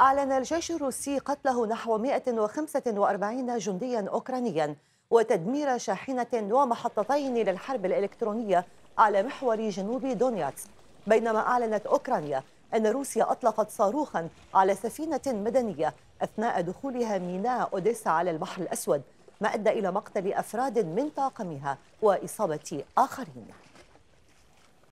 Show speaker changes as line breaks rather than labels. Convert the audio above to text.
أعلن الجيش الروسي قتله نحو 145 جنديا أوكرانيا وتدمير شاحنة ومحطتين للحرب الإلكترونية على محور جنوب دونياتس بينما أعلنت أوكرانيا أن روسيا أطلقت صاروخا على سفينة مدنية أثناء دخولها ميناء أوديسا على البحر الأسود ما أدى إلى مقتل أفراد من طاقمها وإصابة آخرين